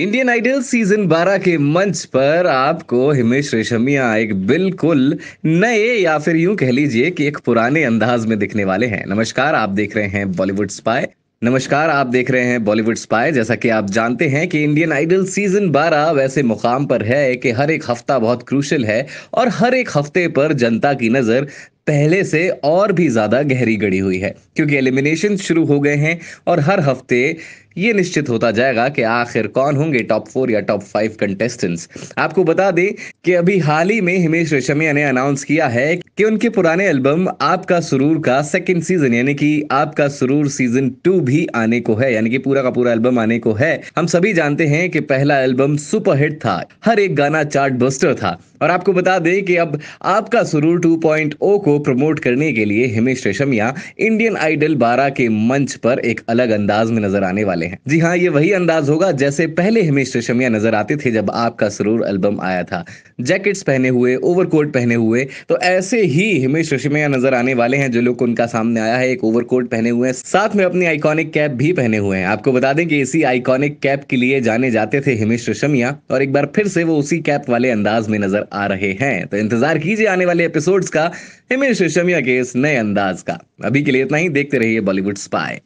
Indian idol season 12 के मंच पर आपको हिमेश रेशमिया एक बिल्कुल नए या फिर यूं कह लीजिए कि एक पुराने अंदाज में दिखने वाले हैं नमस्कार आप देख रहे हैं बॉलीवुड स्पाय नमस्कार आप देख रहे हैं बॉलीवुड स्पाई जैसा कि आप जानते हैं कि इंडियन आइडल सीजन 12 वैसे मुकाम पर है कि हर एक हफ्ता बहुत क्रूशल है और हर एक हफ्ते पर जनता की नज़र पहले से और भी ज्यादा गहरी गड़ी हुई है क्योंकि एलिमिनेशन शुरू हो गए हैं और हर हफ्ते ये निश्चित होता जाएगा कि आखिर कौन होंगे टॉप फोर या टॉप फाइव कंटेस्टेंट्स आपको बता दें कि अभी हाल ही में हिमेश रेशमिया ने अनाउंस किया है कि उनके पुराने एल्बम आपका सुरूर का सेकेंड सीजन यानी कि आपका सुरूर सीजन टू भी आने को है यानी कि पूरा का पूरा एल्बम आने को है हम सभी जानते हैं कि पहला एल्बम सुपरहिट था हर एक गाना चार्ट बस्टर था और आपको बता दें कि अब आपका सुरूर 2.0 को प्रमोट करने के लिए हिमेश रेशमिया इंडियन आइडल 12 के मंच पर एक अलग अंदाज में नजर आने वाले हैं जी हाँ ये वही अंदाज होगा जैसे पहले हिमेश रेशमिया नजर आते थे जब आपका सरूर एल्बम आया था जैकेट्स पहने हुए ओवरकोट पहने हुए तो ऐसे ही हिमेश रेशमिया नजर आने वाले हैं जो लोग उनका सामने आया है एक ओवरकोट पहने हुए हैं साथ में अपनी आइकॉनिक कैप भी पहने हुए हैं आपको बता दें कि इसी आइकॉनिक कैप के लिए जाने जाते थे हिमेश रेशमिया और एक बार फिर से वो उसी कैप वाले अंदाज में नजर आ रहे हैं तो इंतजार कीजिए आने वाले एपिसोड का हिमेश रेशमिया के इस नए अंदाज का अभी के लिए इतना ही देखते रहिए बॉलीवुड स्पाई